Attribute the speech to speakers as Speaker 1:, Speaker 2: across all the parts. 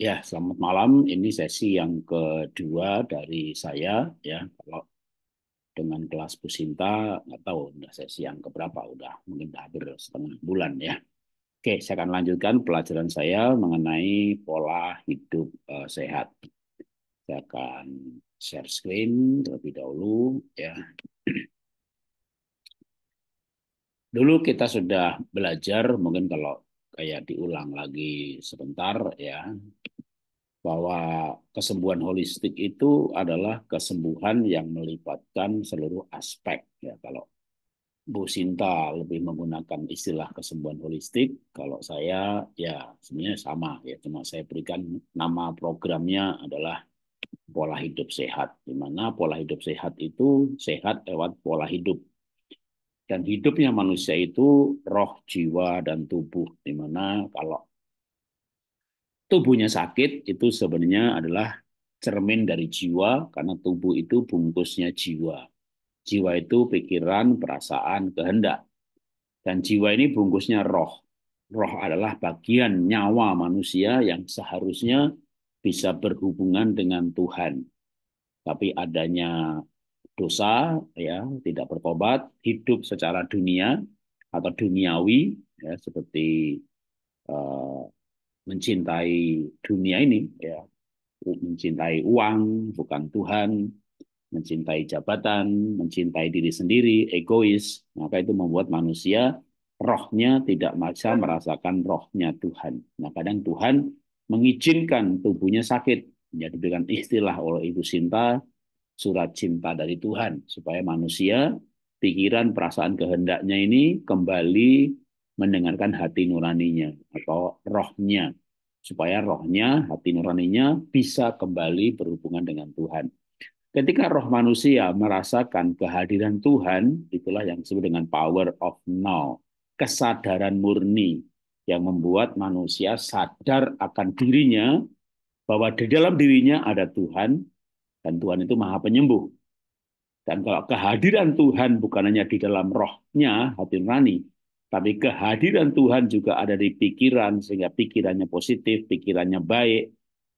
Speaker 1: Ya, selamat malam. Ini sesi yang kedua dari saya ya. Kalau dengan kelas Pusinta nggak tahu udah sesi yang keberapa, udah mungkin dah hampir setengah bulan ya. Oke, saya akan lanjutkan pelajaran saya mengenai pola hidup uh, sehat. Saya akan share screen terlebih dahulu ya. Dulu kita sudah belajar mungkin kalau kayak diulang lagi sebentar ya bahwa kesembuhan holistik itu adalah kesembuhan yang melibatkan seluruh aspek ya kalau Bu Sinta lebih menggunakan istilah kesembuhan holistik kalau saya ya sebenarnya sama ya cuma saya berikan nama programnya adalah pola hidup sehat di mana pola hidup sehat itu sehat lewat pola hidup dan hidupnya manusia itu roh, jiwa, dan tubuh. Dimana kalau tubuhnya sakit itu sebenarnya adalah cermin dari jiwa karena tubuh itu bungkusnya jiwa. Jiwa itu pikiran, perasaan, kehendak. Dan jiwa ini bungkusnya roh. Roh adalah bagian nyawa manusia yang seharusnya bisa berhubungan dengan Tuhan. Tapi adanya dosa ya tidak bertobat hidup secara dunia atau duniawi ya seperti uh, mencintai dunia ini ya mencintai uang bukan Tuhan mencintai jabatan mencintai diri sendiri egois maka itu membuat manusia rohnya tidak bisa merasakan rohnya Tuhan nah kadang Tuhan mengizinkan tubuhnya sakit ya diberikan istilah oleh Ibu Sinta surat cinta dari Tuhan supaya manusia pikiran perasaan kehendaknya ini kembali mendengarkan hati nuraninya atau rohnya supaya rohnya hati nuraninya bisa kembali berhubungan dengan Tuhan. Ketika roh manusia merasakan kehadiran Tuhan, itulah yang disebut dengan power of now, kesadaran murni yang membuat manusia sadar akan dirinya bahwa di dalam dirinya ada Tuhan dan Tuhan itu maha penyembuh. Dan kalau kehadiran Tuhan bukan hanya di dalam rohnya, hati nurani, tapi kehadiran Tuhan juga ada di pikiran, sehingga pikirannya positif, pikirannya baik,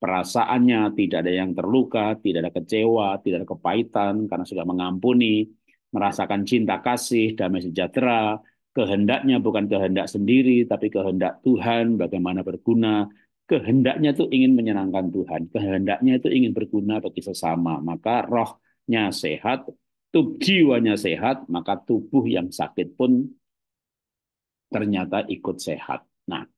Speaker 1: perasaannya tidak ada yang terluka, tidak ada kecewa, tidak ada kepahitan, karena sudah mengampuni, merasakan cinta kasih, damai sejahtera, kehendaknya bukan kehendak sendiri, tapi kehendak Tuhan, bagaimana berguna, kehendaknya itu ingin menyenangkan Tuhan, kehendaknya itu ingin berguna bagi sesama, maka rohnya sehat, tubuh jiwanya sehat, maka tubuh yang sakit pun ternyata ikut sehat. Nah,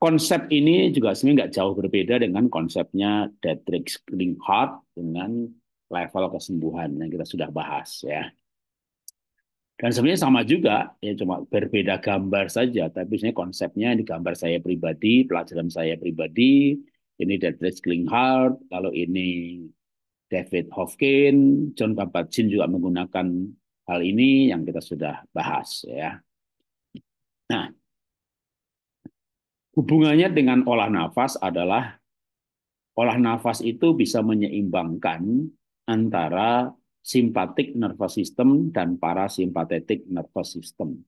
Speaker 1: konsep ini juga sebenarnya nggak jauh berbeda dengan konsepnya Dietrich Klinghardt dengan level kesembuhan yang kita sudah bahas ya. Dan sebenarnya sama juga, ya cuma berbeda gambar saja, tapi sebenarnya konsepnya ini gambar saya pribadi, pelajaran saya pribadi, ini David Klinghart, lalu ini David Hofkin, John Kabat-Zinn juga menggunakan hal ini yang kita sudah bahas ya. Nah, hubungannya dengan olah nafas adalah olah nafas itu bisa menyeimbangkan antara simpatik nervous system dan parasimpatetik nervous system.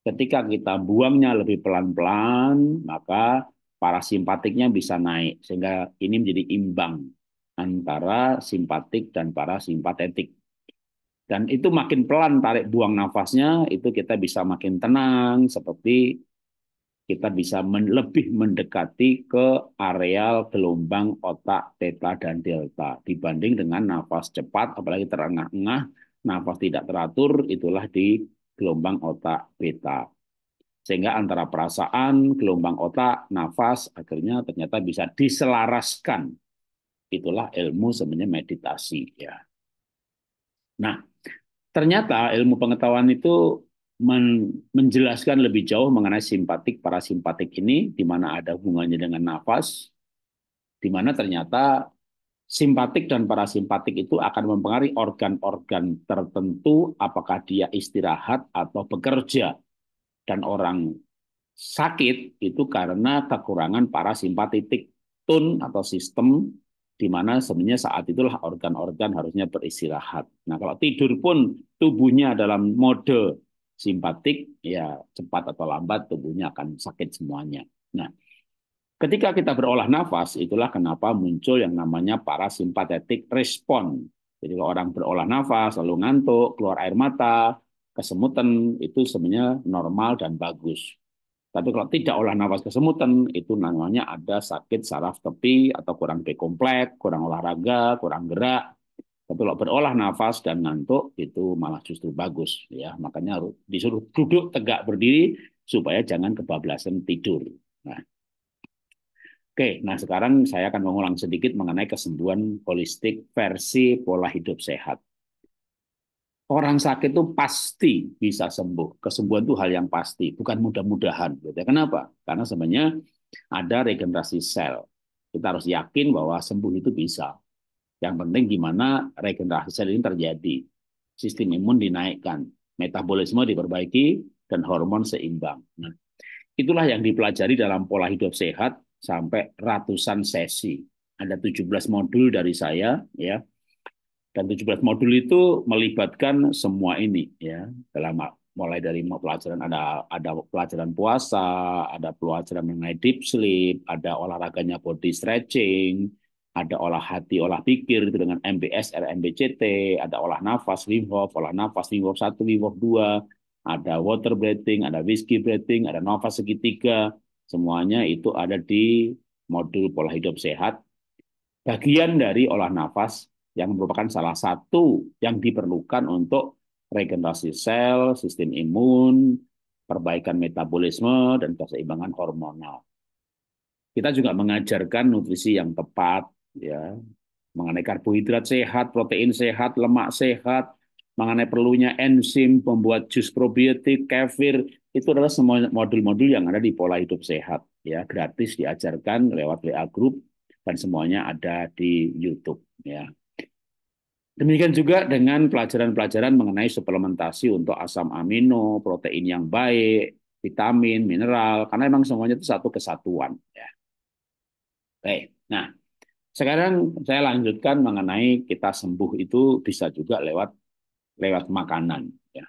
Speaker 1: Ketika kita buangnya lebih pelan-pelan, maka parasimpatiknya bisa naik sehingga ini menjadi imbang antara simpatik dan parasimpatetik. Dan itu makin pelan tarik buang nafasnya, itu kita bisa makin tenang seperti kita bisa men lebih mendekati ke areal gelombang otak theta dan delta dibanding dengan nafas cepat apalagi terengah-engah nafas tidak teratur itulah di gelombang otak beta sehingga antara perasaan gelombang otak nafas akhirnya ternyata bisa diselaraskan itulah ilmu sebenarnya meditasi ya nah ternyata ilmu pengetahuan itu menjelaskan lebih jauh mengenai simpatik parasimpatik ini di mana ada hubungannya dengan nafas di mana ternyata simpatik dan parasimpatik itu akan mempengaruhi organ-organ tertentu apakah dia istirahat atau bekerja dan orang sakit itu karena kekurangan parasimpatik tun atau sistem di mana sebenarnya saat itulah organ-organ harusnya beristirahat. Nah, kalau tidur pun tubuhnya dalam mode simpatik, ya cepat atau lambat tubuhnya akan sakit semuanya. Nah, ketika kita berolah nafas, itulah kenapa muncul yang namanya parasimpatetik respon. Jadi kalau orang berolah nafas, lalu ngantuk, keluar air mata, kesemutan, itu sebenarnya normal dan bagus. Tapi kalau tidak olah nafas kesemutan, itu namanya ada sakit saraf tepi atau kurang B komplek, kurang olahraga, kurang gerak, tapi kalau berolah nafas dan ngantuk itu malah justru bagus ya. Makanya disuruh duduk tegak berdiri supaya jangan kebablasan tidur. Nah. Oke, nah sekarang saya akan mengulang sedikit mengenai kesembuhan holistik versi pola hidup sehat. Orang sakit itu pasti bisa sembuh. Kesembuhan itu hal yang pasti, bukan mudah-mudahan. Gitu ya. Kenapa? Karena sebenarnya ada regenerasi sel. Kita harus yakin bahwa sembuh itu bisa yang penting gimana regenerasi sel ini terjadi. Sistem imun dinaikkan, metabolisme diperbaiki, dan hormon seimbang. Nah, itulah yang dipelajari dalam pola hidup sehat sampai ratusan sesi. Ada 17 modul dari saya ya. Dan 17 modul itu melibatkan semua ini ya dalam mulai dari pelajaran ada ada pelajaran puasa, ada pelajaran mengenai deep sleep, ada olahraganya body stretching, ada olah hati, olah pikir itu dengan MBS, RMBCT, ada olah nafas, Wim Hof, olah nafas, Wim Hof 1, Wim Hof 2, ada water breathing, ada whiskey breathing, ada nafas segitiga, semuanya itu ada di modul pola hidup sehat. Bagian dari olah nafas yang merupakan salah satu yang diperlukan untuk regenerasi sel, sistem imun, perbaikan metabolisme, dan keseimbangan hormonal. Kita juga mengajarkan nutrisi yang tepat, ya mengenai karbohidrat sehat, protein sehat, lemak sehat, mengenai perlunya enzim, pembuat jus probiotik, kefir, itu adalah semua modul-modul yang ada di pola hidup sehat ya gratis diajarkan lewat WA group dan semuanya ada di YouTube ya. Demikian juga dengan pelajaran-pelajaran mengenai suplementasi untuk asam amino, protein yang baik, vitamin, mineral, karena memang semuanya itu satu kesatuan ya. Baik, nah sekarang saya lanjutkan mengenai kita sembuh itu bisa juga lewat lewat makanan. Ya.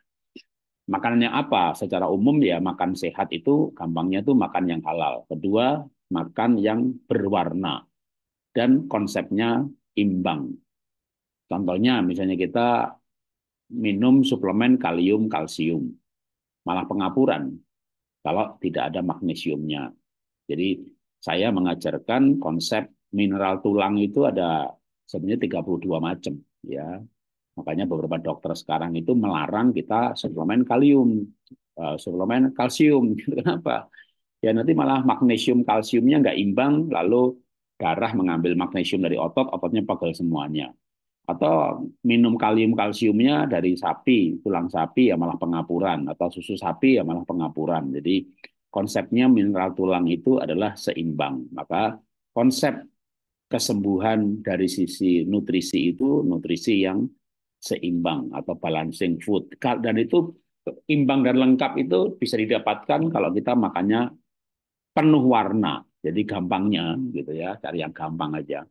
Speaker 1: Makanan apa? Secara umum ya makan sehat itu gampangnya tuh makan yang halal. Kedua makan yang berwarna dan konsepnya imbang. Contohnya misalnya kita minum suplemen kalium kalsium malah pengapuran kalau tidak ada magnesiumnya. Jadi saya mengajarkan konsep mineral tulang itu ada sebenarnya 32 macam ya. Makanya beberapa dokter sekarang itu melarang kita suplemen kalium, eh, suplemen kalsium. Gitu, kenapa? Ya nanti malah magnesium kalsiumnya nggak imbang, lalu darah mengambil magnesium dari otot, ototnya pegel semuanya. Atau minum kalium kalsiumnya dari sapi, tulang sapi ya malah pengapuran, atau susu sapi ya malah pengapuran. Jadi konsepnya mineral tulang itu adalah seimbang. Maka konsep kesembuhan dari sisi nutrisi itu nutrisi yang seimbang atau balancing food. Dan itu imbang dan lengkap itu bisa didapatkan kalau kita makannya penuh warna. Jadi gampangnya gitu ya, cari yang gampang aja.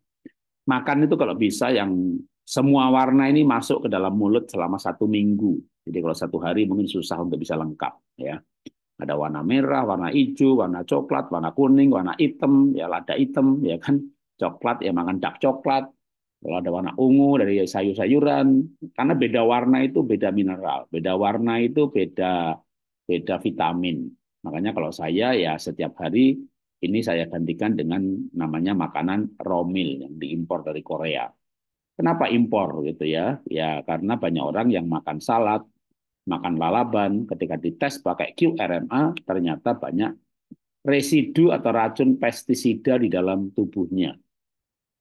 Speaker 1: Makan itu kalau bisa yang semua warna ini masuk ke dalam mulut selama satu minggu. Jadi kalau satu hari mungkin susah untuk bisa lengkap ya. Ada warna merah, warna hijau, warna coklat, warna kuning, warna hitam, ya lada hitam, ya kan. Coklat ya makan dark coklat. Kalau ada warna ungu dari sayur-sayuran, karena beda warna itu beda mineral, beda warna itu beda beda vitamin. Makanya kalau saya ya setiap hari ini saya gantikan dengan namanya makanan romil yang diimpor dari Korea. Kenapa impor gitu ya? Ya karena banyak orang yang makan salad, makan lalaban, ketika dites pakai QRMA ternyata banyak residu atau racun pestisida di dalam tubuhnya.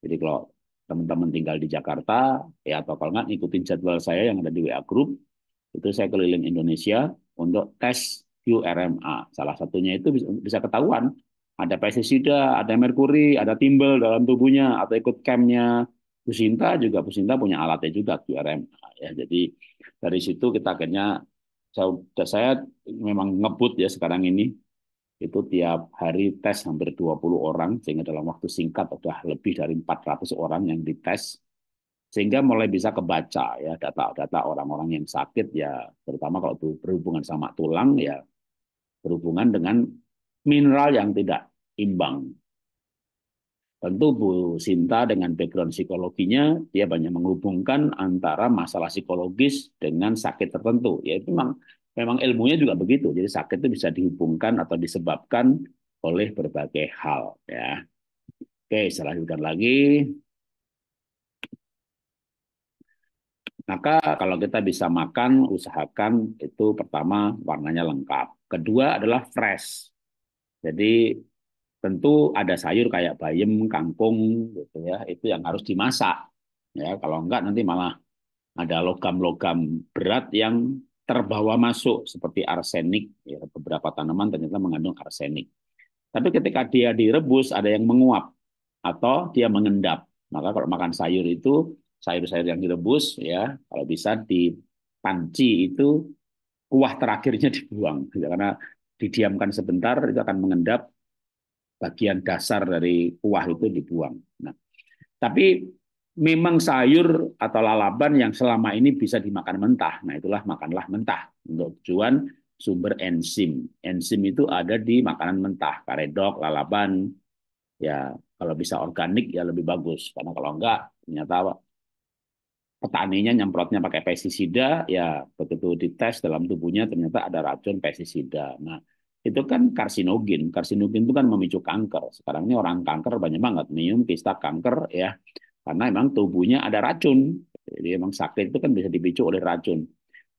Speaker 1: Jadi kalau teman-teman tinggal di Jakarta, ya atau kalau nggak ikutin jadwal saya yang ada di WA Group, itu saya keliling Indonesia untuk tes QRMA. Salah satunya itu bisa, ketahuan ada pesticida, ada merkuri, ada timbel dalam tubuhnya, atau ikut campnya Pusinta juga Pusinta punya alatnya juga QRMA. Ya, jadi dari situ kita akhirnya saya, saya memang ngebut ya sekarang ini itu tiap hari tes hampir 20 orang, sehingga dalam waktu singkat sudah lebih dari 400 orang yang dites, sehingga mulai bisa kebaca ya data-data orang-orang yang sakit ya, terutama kalau berhubungan sama tulang ya berhubungan dengan mineral yang tidak imbang. Tentu Bu Sinta dengan background psikologinya, dia banyak menghubungkan antara masalah psikologis dengan sakit tertentu. Ya itu memang memang ilmunya juga begitu. Jadi sakit itu bisa dihubungkan atau disebabkan oleh berbagai hal ya. Oke, saya lanjutkan lagi. Maka kalau kita bisa makan, usahakan itu pertama warnanya lengkap. Kedua adalah fresh. Jadi tentu ada sayur kayak bayam, kangkung gitu ya, itu yang harus dimasak. Ya, kalau enggak nanti malah ada logam-logam berat yang terbawa masuk seperti arsenik ya, beberapa tanaman ternyata mengandung arsenik tapi ketika dia direbus ada yang menguap atau dia mengendap maka kalau makan sayur itu sayur-sayur yang direbus ya kalau bisa di panci itu kuah terakhirnya dibuang ya, karena didiamkan sebentar itu akan mengendap bagian dasar dari kuah itu dibuang nah tapi memang sayur atau lalapan yang selama ini bisa dimakan mentah. Nah, itulah makanlah mentah untuk tujuan sumber enzim. Enzim itu ada di makanan mentah, karedok, lalapan. Ya, kalau bisa organik ya lebih bagus. Karena kalau enggak, ternyata petaninya nyemprotnya pakai pestisida, ya begitu dites dalam tubuhnya ternyata ada racun pestisida. Nah, itu kan karsinogen. Karsinogen itu kan memicu kanker. Sekarang ini orang kanker banyak banget minum kista kanker ya. Karena memang tubuhnya ada racun. Jadi memang sakit itu kan bisa dipicu oleh racun.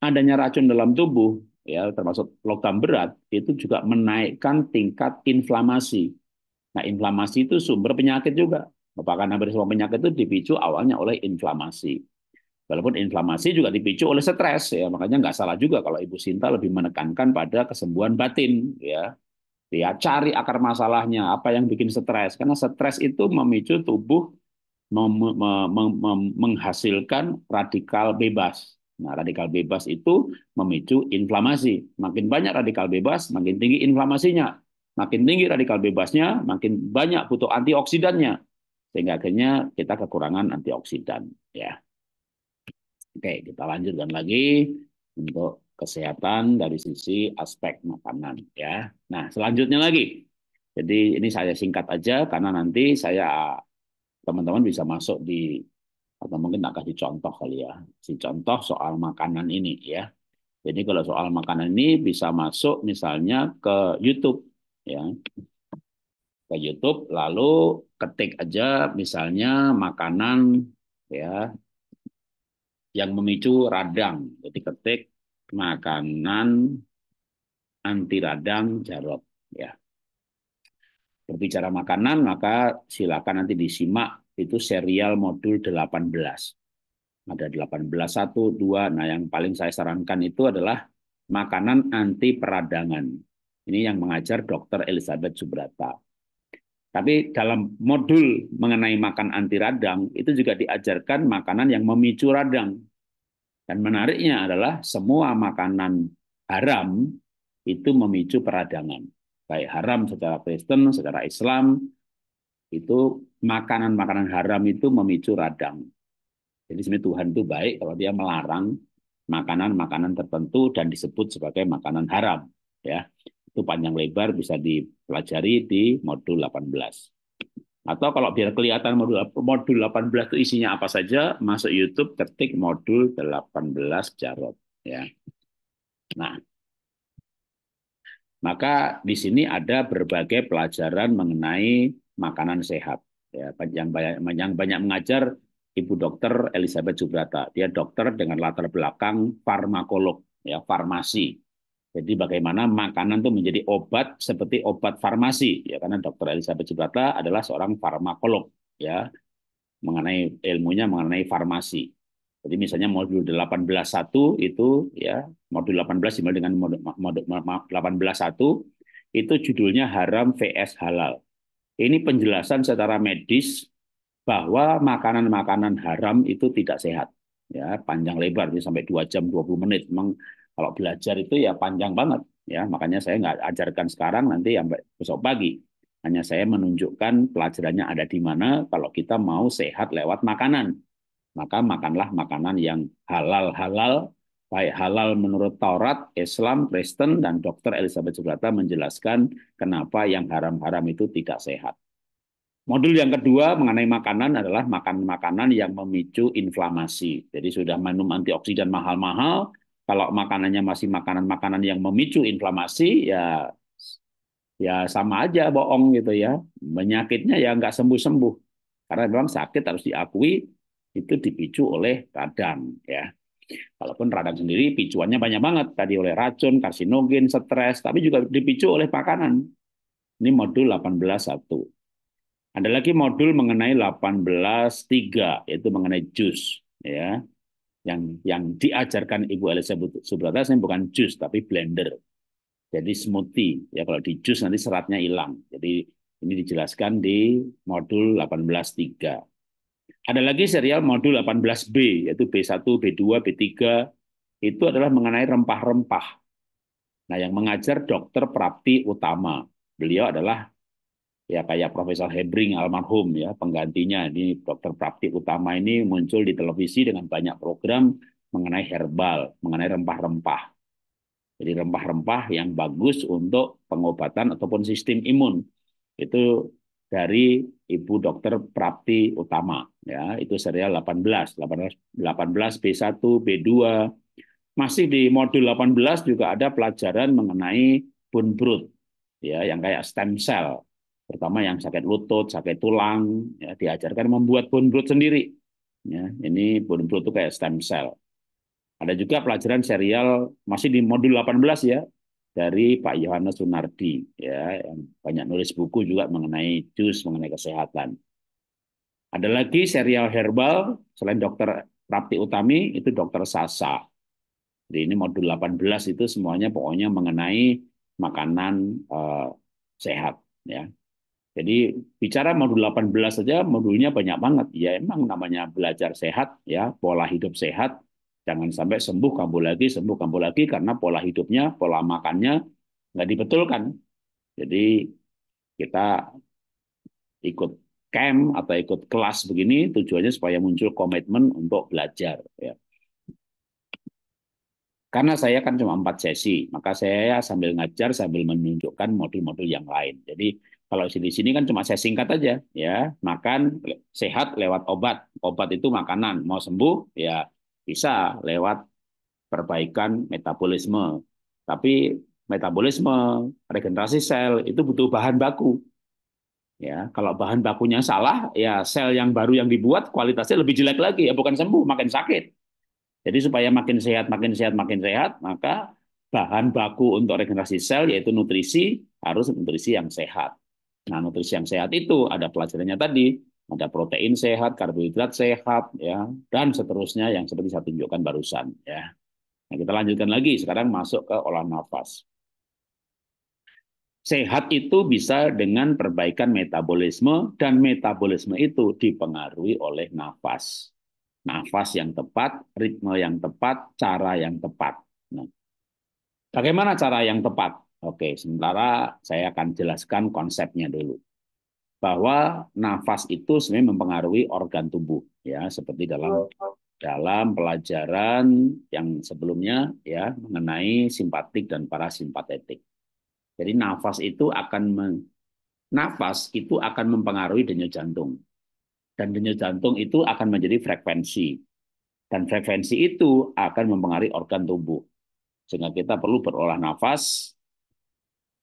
Speaker 1: Adanya racun dalam tubuh, ya termasuk logam berat, itu juga menaikkan tingkat inflamasi. Nah, inflamasi itu sumber penyakit juga. Bahkan hampir semua penyakit itu dipicu awalnya oleh inflamasi. Walaupun inflamasi juga dipicu oleh stres, ya makanya nggak salah juga kalau Ibu Sinta lebih menekankan pada kesembuhan batin, ya ya cari akar masalahnya apa yang bikin stres karena stres itu memicu tubuh menghasilkan radikal bebas. Nah, radikal bebas itu memicu inflamasi. Makin banyak radikal bebas, makin tinggi inflamasinya. Makin tinggi radikal bebasnya, makin banyak butuh antioksidannya. Sehingga akhirnya kita kekurangan antioksidan, ya. Oke, kita lanjutkan lagi untuk kesehatan dari sisi aspek makanan, ya. Nah, selanjutnya lagi. Jadi ini saya singkat aja karena nanti saya teman-teman bisa masuk di atau mungkin tak kasih contoh kali ya. Si contoh soal makanan ini ya. Jadi kalau soal makanan ini bisa masuk misalnya ke YouTube ya. Ke YouTube lalu ketik aja misalnya makanan ya yang memicu radang. Jadi ketik makanan anti radang Jarot ya berbicara makanan, maka silakan nanti disimak itu serial modul 18. Ada 18 1 2. Nah, yang paling saya sarankan itu adalah makanan anti peradangan. Ini yang mengajar Dr. Elizabeth Subrata. Tapi dalam modul mengenai makan anti radang itu juga diajarkan makanan yang memicu radang. Dan menariknya adalah semua makanan haram itu memicu peradangan. Baik haram secara Kristen, secara Islam, itu makanan-makanan haram itu memicu radang. Jadi sebenarnya Tuhan itu baik kalau dia melarang makanan-makanan tertentu dan disebut sebagai makanan haram. Ya, itu panjang lebar bisa dipelajari di modul 18. Atau kalau biar kelihatan modul, modul 18 itu isinya apa saja, masuk YouTube ketik modul 18 Jarot. Ya. Nah, maka di sini ada berbagai pelajaran mengenai makanan sehat. Ya, yang banyak, yang banyak mengajar Ibu dokter Elizabeth Subrata. Dia dokter dengan latar belakang farmakolog, ya, farmasi. Jadi bagaimana makanan itu menjadi obat seperti obat farmasi ya karena dokter Elizabeth Subrata adalah seorang farmakolog ya mengenai ilmunya mengenai farmasi. Jadi misalnya modul 18.1 itu ya modul 18 dimulai dengan modul 18.1 itu judulnya haram VS halal. Ini penjelasan secara medis bahwa makanan-makanan haram itu tidak sehat. Ya, panjang lebar ini sampai 2 jam 20 menit. Memang kalau belajar itu ya panjang banget ya. Makanya saya nggak ajarkan sekarang nanti sampai besok pagi. Hanya saya menunjukkan pelajarannya ada di mana kalau kita mau sehat lewat makanan. Maka makanlah makanan yang halal-halal baik halal menurut Taurat, Islam, Kristen, dan Dokter Elizabeth Subrata menjelaskan kenapa yang haram-haram itu tidak sehat. Modul yang kedua mengenai makanan adalah makan makanan yang memicu inflamasi. Jadi sudah minum antioksidan mahal-mahal, kalau makanannya masih makanan-makanan yang memicu inflamasi, ya ya sama aja bohong gitu ya. Menyakitnya ya nggak sembuh-sembuh. Karena memang sakit harus diakui itu dipicu oleh radang ya walaupun radang sendiri picuannya banyak banget tadi oleh racun, karsinogen, stres, tapi juga dipicu oleh makanan. Ini modul 18.1. Ada lagi modul mengenai 18.3 yaitu mengenai jus ya. Yang yang diajarkan Ibu Elizabeth Subrata ini bukan jus tapi blender. Jadi smoothie ya kalau di jus nanti seratnya hilang. Jadi ini dijelaskan di modul 18.3. Ada lagi serial modul 18B, yaitu B1, B2, B3, itu adalah mengenai rempah-rempah. Nah, yang mengajar dokter Prapti Utama. Beliau adalah ya kayak Profesor Hebring almarhum ya, penggantinya. Ini dokter Prapti Utama ini muncul di televisi dengan banyak program mengenai herbal, mengenai rempah-rempah. Jadi rempah-rempah yang bagus untuk pengobatan ataupun sistem imun. Itu dari Ibu dokter Prapti Utama ya itu serial 18 18 18 B1 B2 masih di modul 18 juga ada pelajaran mengenai bone brood ya yang kayak stem cell terutama yang sakit lutut sakit tulang ya diajarkan membuat bone brood sendiri ya ini bone brood itu kayak stem cell ada juga pelajaran serial masih di modul 18 ya dari Pak Yohanes Sunardi ya yang banyak nulis buku juga mengenai jus mengenai kesehatan. Ada lagi serial herbal selain Dokter Rapti Utami itu Dokter Sasa. Jadi ini modul 18 itu semuanya pokoknya mengenai makanan uh, sehat ya. Jadi bicara modul 18 saja modulnya banyak banget ya emang namanya belajar sehat ya pola hidup sehat Jangan sampai sembuh kambuh lagi, sembuh kambuh lagi karena pola hidupnya, pola makannya nggak dibetulkan. Jadi kita ikut camp atau ikut kelas begini tujuannya supaya muncul komitmen untuk belajar. Ya. Karena saya kan cuma empat sesi, maka saya sambil ngajar sambil menunjukkan modul-modul yang lain. Jadi kalau di sini kan cuma saya singkat aja ya makan sehat lewat obat obat itu makanan mau sembuh ya bisa lewat perbaikan metabolisme. Tapi metabolisme, regenerasi sel itu butuh bahan baku. Ya, kalau bahan bakunya salah, ya sel yang baru yang dibuat kualitasnya lebih jelek lagi, ya bukan sembuh, makin sakit. Jadi supaya makin sehat, makin sehat, makin sehat, maka bahan baku untuk regenerasi sel yaitu nutrisi harus nutrisi yang sehat. Nah, nutrisi yang sehat itu ada pelajarannya tadi, ada protein sehat, karbohidrat sehat, ya, dan seterusnya yang seperti saya tunjukkan barusan, ya. Nah, kita lanjutkan lagi sekarang masuk ke olah nafas. Sehat itu bisa dengan perbaikan metabolisme dan metabolisme itu dipengaruhi oleh nafas. Nafas yang tepat, ritme yang tepat, cara yang tepat. Nah, bagaimana cara yang tepat? Oke, sementara saya akan jelaskan konsepnya dulu bahwa nafas itu sebenarnya mempengaruhi organ tubuh ya seperti dalam dalam pelajaran yang sebelumnya ya mengenai simpatik dan parasimpatetik. Jadi nafas itu akan meng nafas itu akan mempengaruhi denyut jantung. Dan denyut jantung itu akan menjadi frekuensi. Dan frekuensi itu akan mempengaruhi organ tubuh. Sehingga kita perlu berolah nafas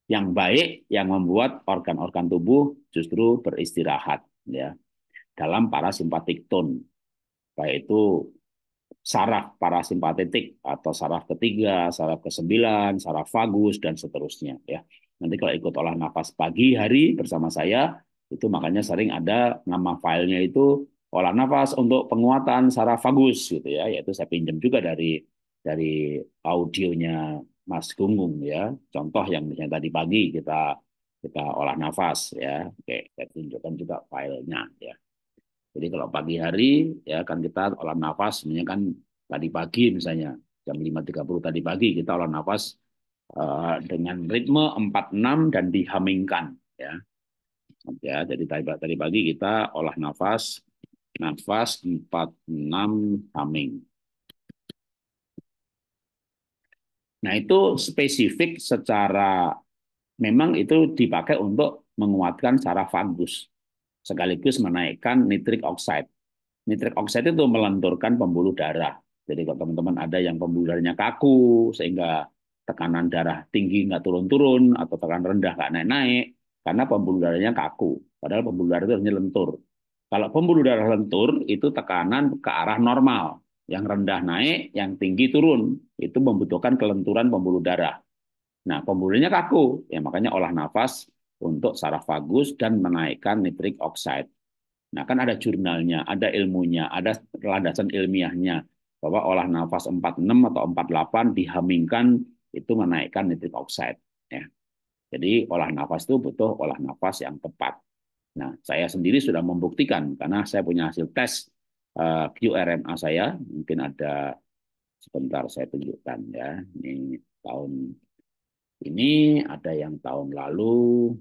Speaker 1: yang baik yang membuat organ-organ tubuh justru beristirahat ya dalam parasimpatik tone baik itu saraf parasimpatetik atau saraf ketiga, saraf kesembilan, saraf vagus dan seterusnya ya. Nanti kalau ikut olah nafas pagi hari bersama saya itu makanya sering ada nama filenya itu olah nafas untuk penguatan saraf vagus gitu ya, yaitu saya pinjam juga dari dari audionya Mas Gunggung ya. Contoh yang misalnya tadi pagi kita kita olah nafas ya. Oke, saya tunjukkan juga filenya ya. Jadi kalau pagi hari ya kan kita olah nafas misalnya kan tadi pagi misalnya jam 5.30 tadi pagi kita olah nafas eh, dengan ritme 46 dan dihamingkan ya. Ya, jadi tadi, tadi pagi kita olah nafas nafas 46 haming Nah, itu spesifik secara memang itu dipakai untuk menguatkan secara vagus sekaligus menaikkan nitrik oxide. Nitrik oxide itu melenturkan pembuluh darah. Jadi kalau teman-teman ada yang pembuluh darahnya kaku sehingga tekanan darah tinggi nggak turun-turun atau tekanan rendah nggak naik-naik karena pembuluh darahnya kaku. Padahal pembuluh darah itu harusnya lentur. Kalau pembuluh darah lentur itu tekanan ke arah normal. Yang rendah naik, yang tinggi turun. Itu membutuhkan kelenturan pembuluh darah. Nah, pembuluhnya kaku. Ya, makanya olah nafas untuk saraf vagus dan menaikkan nitrik oxide. Nah, kan ada jurnalnya, ada ilmunya, ada landasan ilmiahnya bahwa olah nafas 46 atau 48 dihamingkan itu menaikkan nitrik oxide ya. Jadi olah nafas itu butuh olah nafas yang tepat. Nah, saya sendiri sudah membuktikan karena saya punya hasil tes Eh, QRMA saya mungkin ada sebentar saya tunjukkan ya ini tahun ini ada yang tahun lalu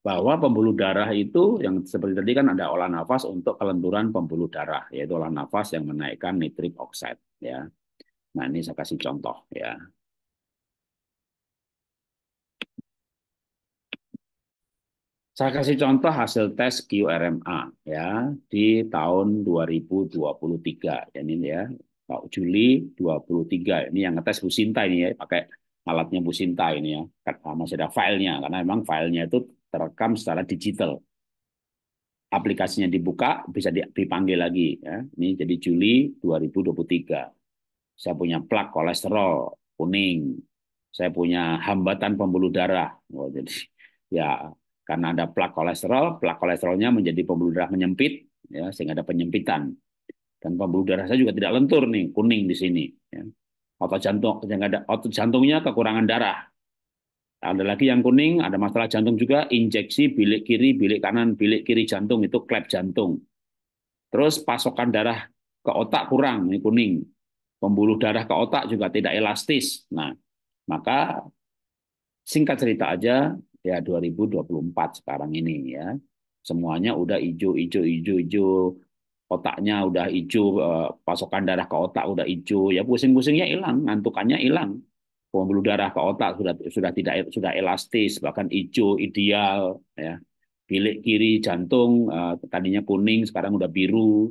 Speaker 1: bahwa pembuluh darah itu yang seperti tadi kan ada olah nafas untuk kelenturan pembuluh darah yaitu olah nafas yang menaikkan nitrik oxide ya nah ini saya kasih contoh ya Saya kasih contoh hasil tes QRMA ya di tahun 2023 ini ya Pak Juli 23 ini yang ngetes Bu Sinta ini ya pakai alatnya Bu Sinta ini ya kan, ah, masih ada filenya karena memang filenya itu terekam secara digital aplikasinya dibuka bisa dipanggil lagi ya ini jadi Juli 2023 saya punya plak kolesterol kuning saya punya hambatan pembuluh darah oh, jadi ya karena ada plak kolesterol, plak kolesterolnya menjadi pembuluh darah menyempit, ya, sehingga ada penyempitan. Dan pembuluh darah saya juga tidak lentur nih, kuning di sini. Ya. Otot jantung, ada otot jantungnya kekurangan darah. Ada lagi yang kuning, ada masalah jantung juga, injeksi bilik kiri, bilik kanan, bilik kiri jantung itu klep jantung. Terus pasokan darah ke otak kurang, ini kuning. Pembuluh darah ke otak juga tidak elastis. Nah, maka singkat cerita aja, ya 2024 sekarang ini ya. Semuanya udah hijau, hijau, hijau, hijau. Otaknya udah hijau, eh, pasokan darah ke otak udah hijau. Ya pusing-pusingnya hilang, ngantukannya hilang. Pembuluh darah ke otak sudah sudah tidak sudah elastis, bahkan hijau ideal ya. Bilik kiri jantung eh, tadinya kuning sekarang udah biru.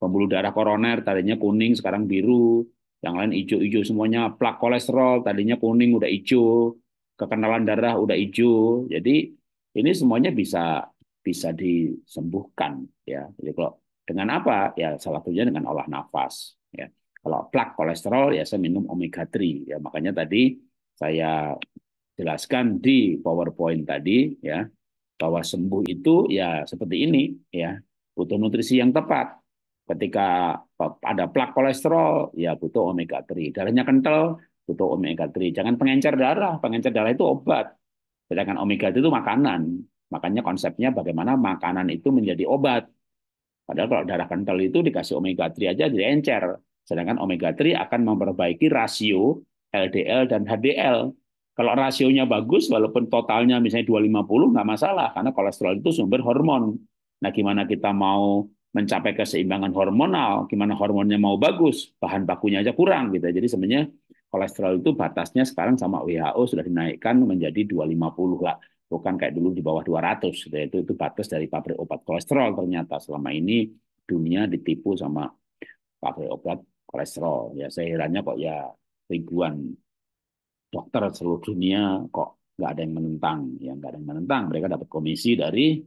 Speaker 1: Pembuluh darah koroner tadinya kuning sekarang biru. Yang lain hijau-hijau semuanya, plak kolesterol tadinya kuning udah hijau, kekenalan darah udah hijau. Jadi ini semuanya bisa bisa disembuhkan ya. Jadi kalau dengan apa? Ya salah satunya dengan olah nafas ya. Kalau plak kolesterol ya saya minum omega 3 ya. Makanya tadi saya jelaskan di PowerPoint tadi ya bahwa sembuh itu ya seperti ini ya. Butuh nutrisi yang tepat. Ketika ada plak kolesterol ya butuh omega 3. Darahnya kental butuh omega 3. Jangan pengencer darah, pengencer darah itu obat. Sedangkan omega 3 itu makanan. Makanya konsepnya bagaimana makanan itu menjadi obat. Padahal kalau darah kental itu dikasih omega 3 aja jadi encer. Sedangkan omega 3 akan memperbaiki rasio LDL dan HDL. Kalau rasionya bagus, walaupun totalnya misalnya 250, nggak masalah. Karena kolesterol itu sumber hormon. Nah, gimana kita mau mencapai keseimbangan hormonal, gimana hormonnya mau bagus, bahan bakunya aja kurang gitu. Ya. Jadi sebenarnya kolesterol itu batasnya sekarang sama WHO sudah dinaikkan menjadi 250 lah bukan kayak dulu di bawah 200 yaitu itu itu batas dari pabrik obat kolesterol ternyata selama ini dunia ditipu sama pabrik obat kolesterol ya saya herannya kok ya ribuan dokter seluruh dunia kok nggak ada yang menentang yang nggak ada yang menentang mereka dapat komisi dari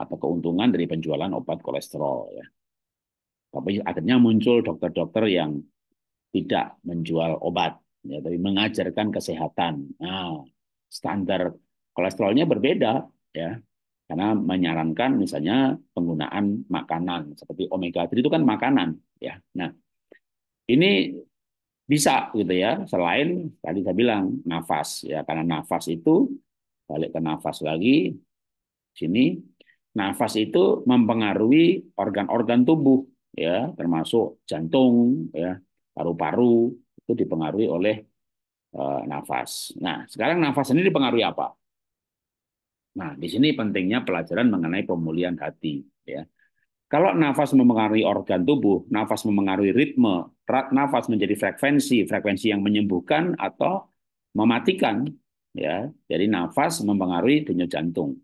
Speaker 1: atau keuntungan dari penjualan obat kolesterol ya tapi akhirnya muncul dokter-dokter yang tidak menjual obat, ya, tapi mengajarkan kesehatan. Nah, standar kolesterolnya berbeda, ya, karena menyarankan misalnya penggunaan makanan seperti omega 3 itu kan makanan, ya. Nah, ini bisa gitu ya. Selain tadi saya bilang nafas, ya, karena nafas itu balik ke nafas lagi sini nafas itu mempengaruhi organ-organ tubuh ya termasuk jantung ya paru-paru itu dipengaruhi oleh uh, nafas. Nah, sekarang nafas ini dipengaruhi apa? Nah, di sini pentingnya pelajaran mengenai pemulihan hati. Ya. Kalau nafas mempengaruhi organ tubuh, nafas mempengaruhi ritme, nafas menjadi frekuensi, frekuensi yang menyembuhkan atau mematikan. Ya, jadi nafas mempengaruhi denyut jantung,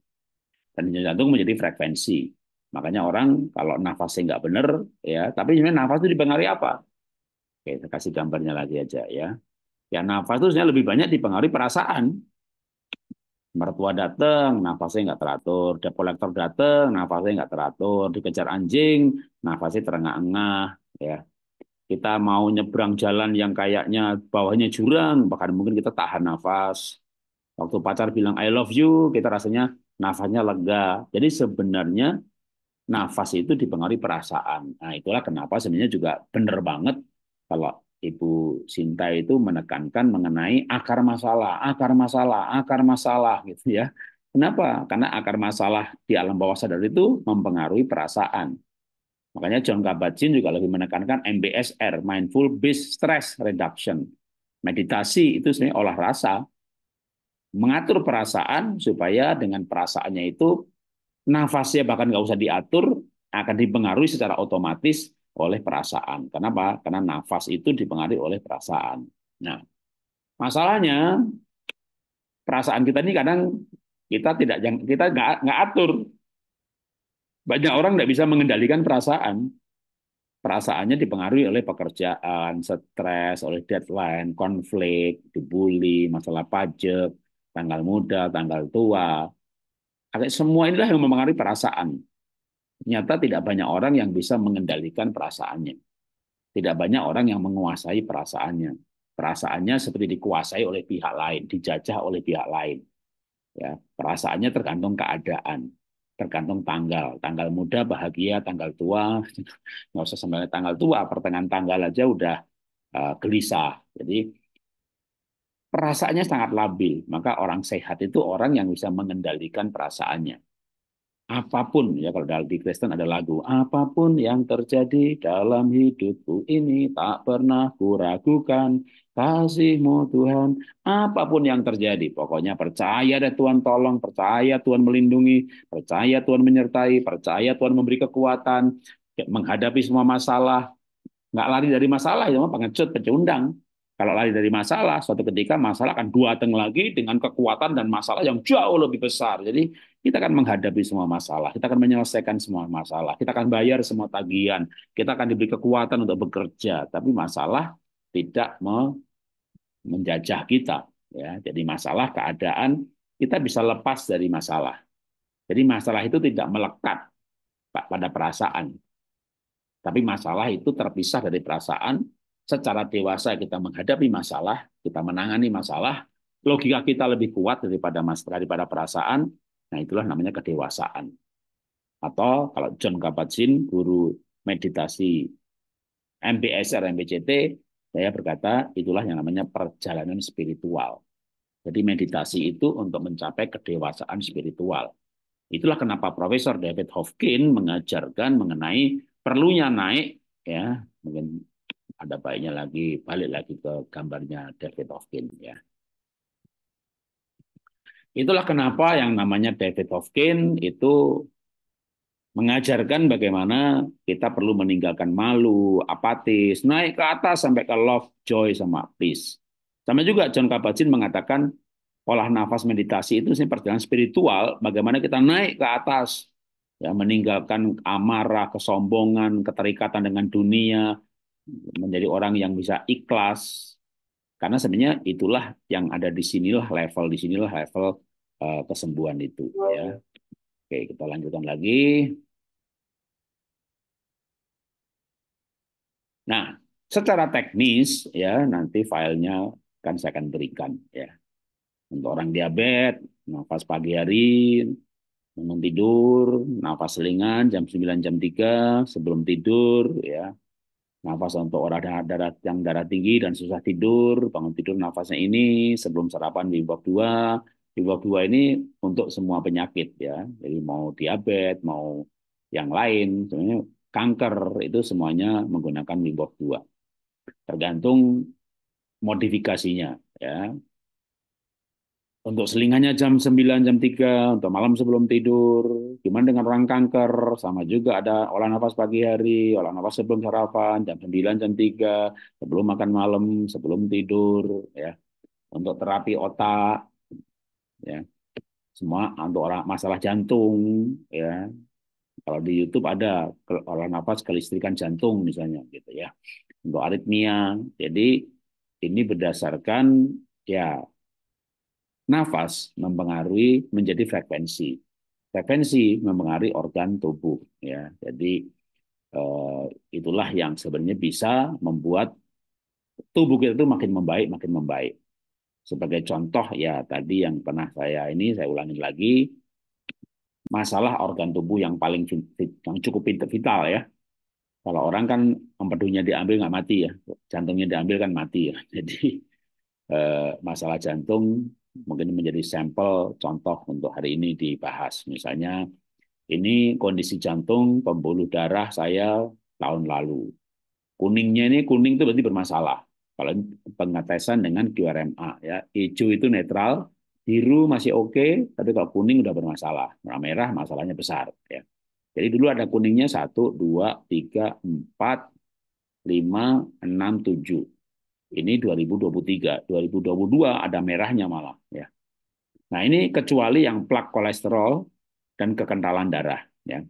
Speaker 1: dan denyut jantung menjadi frekuensi. Makanya orang kalau nafasnya nggak benar, ya, tapi sebenarnya nafas itu dipengaruhi apa? Oke, kita kasih gambarnya lagi aja ya. Ya, nafas itu lebih banyak dipengaruhi perasaan. Mertua datang, nafasnya nggak teratur. kolektor datang, nafasnya nggak teratur. Dikejar anjing, nafasnya terengah-engah. Ya, kita mau nyebrang jalan yang kayaknya bawahnya jurang, bahkan mungkin kita tahan nafas. Waktu pacar bilang I love you, kita rasanya nafasnya lega. Jadi sebenarnya nafas itu dipengaruhi perasaan. Nah itulah kenapa sebenarnya juga benar banget kalau Ibu Sinta itu menekankan mengenai akar masalah, akar masalah, akar masalah gitu ya. Kenapa? Karena akar masalah di alam bawah sadar itu mempengaruhi perasaan. Makanya John Kabat-Zinn juga lebih menekankan MBSR, Mindful Based Stress Reduction. Meditasi itu sebenarnya olah rasa, mengatur perasaan supaya dengan perasaannya itu nafasnya bahkan nggak usah diatur akan dipengaruhi secara otomatis oleh perasaan. Kenapa? Karena nafas itu dipengaruhi oleh perasaan. Nah, masalahnya perasaan kita ini kadang kita tidak kita nggak atur. Banyak orang tidak bisa mengendalikan perasaan. Perasaannya dipengaruhi oleh pekerjaan, stres, oleh deadline, konflik, dibully, masalah pajak, tanggal muda, tanggal tua. Semua inilah yang mempengaruhi perasaan. Nyata tidak banyak orang yang bisa mengendalikan perasaannya. Tidak banyak orang yang menguasai perasaannya. Perasaannya seperti dikuasai oleh pihak lain, dijajah oleh pihak lain. Ya, perasaannya tergantung keadaan, tergantung tanggal. Tanggal muda bahagia, tanggal tua nggak usah sebenarnya tanggal tua, pertengahan tanggal aja udah uh, gelisah. Jadi perasaannya sangat labil. Maka orang sehat itu orang yang bisa mengendalikan perasaannya apapun ya kalau di Kristen ada lagu apapun yang terjadi dalam hidupku ini tak pernah kuragukan kasihmu Tuhan apapun yang terjadi pokoknya percaya ada Tuhan tolong percaya Tuhan melindungi percaya Tuhan menyertai percaya Tuhan memberi kekuatan menghadapi semua masalah nggak lari dari masalah itu ya, mah pengecut pecundang kalau lari dari masalah, suatu ketika masalah akan dua teng lagi dengan kekuatan dan masalah yang jauh lebih besar. Jadi kita akan menghadapi semua masalah, kita akan menyelesaikan semua masalah, kita akan bayar semua tagihan, kita akan diberi kekuatan untuk bekerja, tapi masalah tidak menjajah kita, ya. Jadi masalah keadaan kita bisa lepas dari masalah. Jadi masalah itu tidak melekat pada perasaan. Tapi masalah itu terpisah dari perasaan. Secara dewasa kita menghadapi masalah, kita menangani masalah. Logika kita lebih kuat daripada mas daripada perasaan. Nah, itulah namanya kedewasaan. Atau kalau John Kabat-Zinn, guru meditasi MBSR, MBCT, saya berkata itulah yang namanya perjalanan spiritual. Jadi meditasi itu untuk mencapai kedewasaan spiritual. Itulah kenapa Profesor David Hofkin mengajarkan mengenai perlunya naik, ya mungkin ada baiknya lagi balik lagi ke gambarnya David Hofkin ya. Itulah kenapa yang namanya David Hofkin itu mengajarkan bagaimana kita perlu meninggalkan malu, apatis, naik ke atas sampai ke love, joy, sama peace. Sama juga John Kabat-Zinn mengatakan olah nafas meditasi itu sih perjalanan spiritual, bagaimana kita naik ke atas, ya meninggalkan amarah, kesombongan, keterikatan dengan dunia, menjadi orang yang bisa ikhlas, karena sebenarnya itulah yang ada di sinilah level di sinilah level Eh, kesembuhan itu ya. Oke, kita lanjutkan lagi. Nah, secara teknis ya nanti filenya kan saya akan berikan ya. Untuk orang diabetes, nafas pagi hari, bangun tidur, nafas selingan jam 9 jam 3 sebelum tidur ya. Nafas untuk orang darah yang darah tinggi dan susah tidur, bangun tidur nafasnya ini sebelum sarapan di bab 2, bawah dua ini untuk semua penyakit ya. Jadi mau diabetes, mau yang lain, sebenarnya kanker itu semuanya menggunakan limbok 2. Tergantung modifikasinya ya. Untuk selingannya jam 9, jam 3, untuk malam sebelum tidur. Gimana dengan orang kanker? Sama juga ada olah nafas pagi hari, olah nafas sebelum sarapan, jam 9, jam 3, sebelum makan malam, sebelum tidur. ya Untuk terapi otak, ya semua untuk orang masalah jantung ya kalau di YouTube ada orang nafas kelistrikan jantung misalnya gitu ya untuk aritmia jadi ini berdasarkan ya nafas mempengaruhi menjadi frekuensi frekuensi mempengaruhi organ tubuh ya jadi eh, itulah yang sebenarnya bisa membuat tubuh kita itu makin membaik makin membaik sebagai contoh ya tadi yang pernah saya ini saya ulangi lagi masalah organ tubuh yang paling yang cukup vital ya. Kalau orang kan empedunya diambil nggak mati ya, jantungnya diambil kan mati ya. Jadi eh, masalah jantung mungkin menjadi sampel contoh untuk hari ini dibahas. Misalnya ini kondisi jantung pembuluh darah saya tahun lalu. Kuningnya ini kuning itu berarti bermasalah kalau pengetesan dengan QRMA ya hijau itu netral biru masih oke okay, tapi kalau kuning udah bermasalah merah merah masalahnya besar ya jadi dulu ada kuningnya satu dua tiga empat lima enam tujuh ini 2023 2022 ada merahnya malah ya nah ini kecuali yang plak kolesterol dan kekentalan darah ya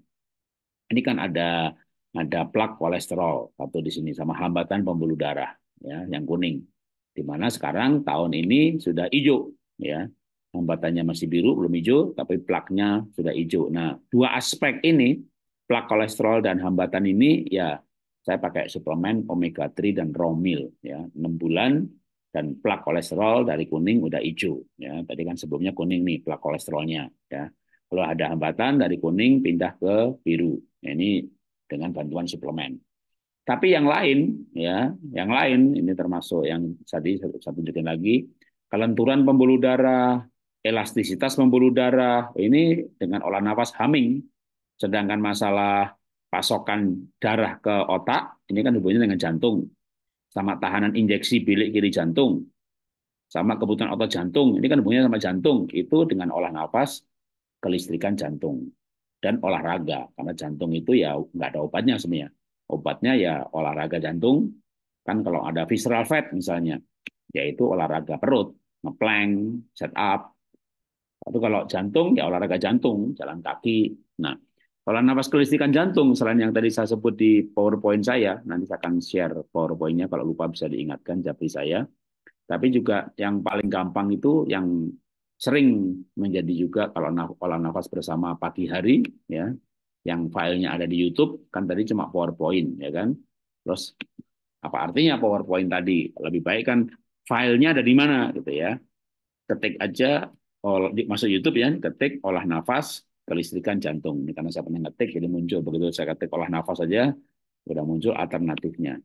Speaker 1: ini kan ada ada plak kolesterol atau di sini sama hambatan pembuluh darah ya yang kuning. Di mana sekarang tahun ini sudah hijau ya. Hambatannya masih biru belum hijau tapi plaknya sudah hijau. Nah, dua aspek ini plak kolesterol dan hambatan ini ya saya pakai suplemen omega 3 dan raw meal ya enam bulan dan plak kolesterol dari kuning udah hijau ya tadi kan sebelumnya kuning nih plak kolesterolnya ya kalau ada hambatan dari kuning pindah ke biru nah, ini dengan bantuan suplemen tapi yang lain, ya, yang lain ini termasuk yang tadi saya tunjukin lagi, kelenturan pembuluh darah, elastisitas pembuluh darah, ini dengan olah nafas humming. Sedangkan masalah pasokan darah ke otak, ini kan hubungannya dengan jantung. Sama tahanan injeksi bilik kiri jantung, sama kebutuhan otot jantung, ini kan hubungannya sama jantung. Itu dengan olah nafas, kelistrikan jantung dan olahraga karena jantung itu ya nggak ada obatnya sebenarnya Obatnya ya olahraga jantung, kan kalau ada visceral fat misalnya, yaitu olahraga perut, ngeplank, set up. atau kalau jantung ya olahraga jantung, jalan kaki. Nah, kalau nafas kelistikan jantung, selain yang tadi saya sebut di PowerPoint saya, nanti saya akan share powerpoint kalau lupa bisa diingatkan japri saya. Tapi juga yang paling gampang itu yang sering menjadi juga kalau olah nafas bersama pagi hari, ya yang filenya ada di YouTube kan tadi cuma PowerPoint ya kan terus apa artinya PowerPoint tadi lebih baik kan filenya ada di mana gitu ya ketik aja di masuk YouTube ya ketik olah nafas kelistrikan jantung ini karena saya pernah ngetik jadi muncul begitu saya ketik olah nafas saja sudah muncul alternatifnya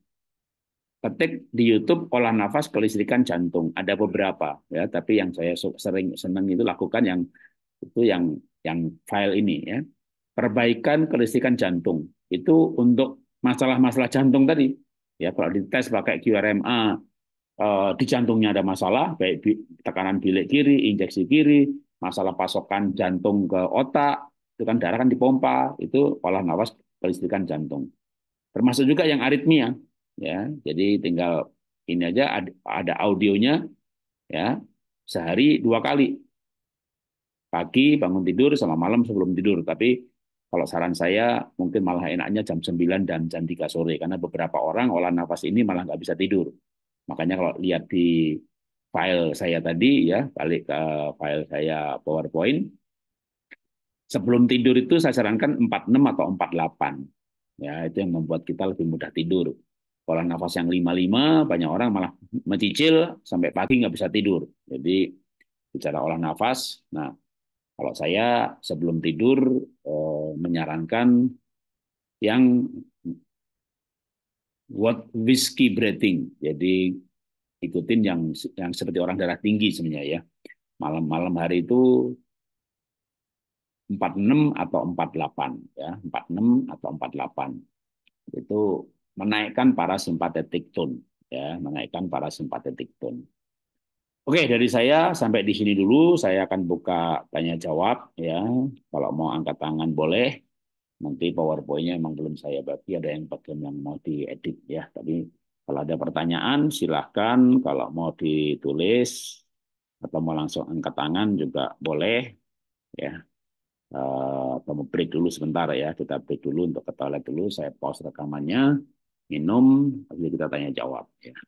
Speaker 1: ketik di YouTube olah nafas kelistrikan jantung ada beberapa ya tapi yang saya sering senang itu lakukan yang itu yang yang file ini ya perbaikan kelistrikan jantung. Itu untuk masalah-masalah jantung tadi. Ya, kalau dites pakai QRMA eh, di jantungnya ada masalah, baik tekanan bilik kiri, injeksi kiri, masalah pasokan jantung ke otak, itu kan darah kan dipompa, itu pola nafas kelistrikan jantung. Termasuk juga yang aritmia, ya. Jadi tinggal ini aja ada audionya, ya. Sehari dua kali, pagi bangun tidur sama malam sebelum tidur. Tapi kalau saran saya mungkin malah enaknya jam 9 dan jam 3 sore karena beberapa orang olah nafas ini malah nggak bisa tidur. Makanya kalau lihat di file saya tadi ya, balik ke file saya PowerPoint, sebelum tidur itu saya sarankan 46 atau 48. Ya, itu yang membuat kita lebih mudah tidur. Olah nafas yang 55, banyak orang malah mencicil sampai pagi nggak bisa tidur. Jadi bicara olah nafas, nah kalau saya sebelum tidur eh, menyarankan yang what whiskey breathing. Jadi ikutin yang yang seperti orang darah tinggi sebenarnya ya. Malam-malam hari itu 46 atau 48 ya, 46 atau 48. Itu menaikkan parasimpatetik tone ya, menaikkan parasimpatetik tone. Oke, dari saya sampai di sini dulu. Saya akan buka tanya jawab ya. Kalau mau angkat tangan boleh. Nanti PowerPoint-nya memang belum saya bagi, ada yang bagian yang mau diedit ya. Tapi kalau ada pertanyaan silahkan, kalau mau ditulis atau mau langsung angkat tangan juga boleh ya. Eh, atau mau break dulu sebentar ya, kita break dulu untuk ketahui dulu, saya pause rekamannya, minum, habis kita tanya jawab ya.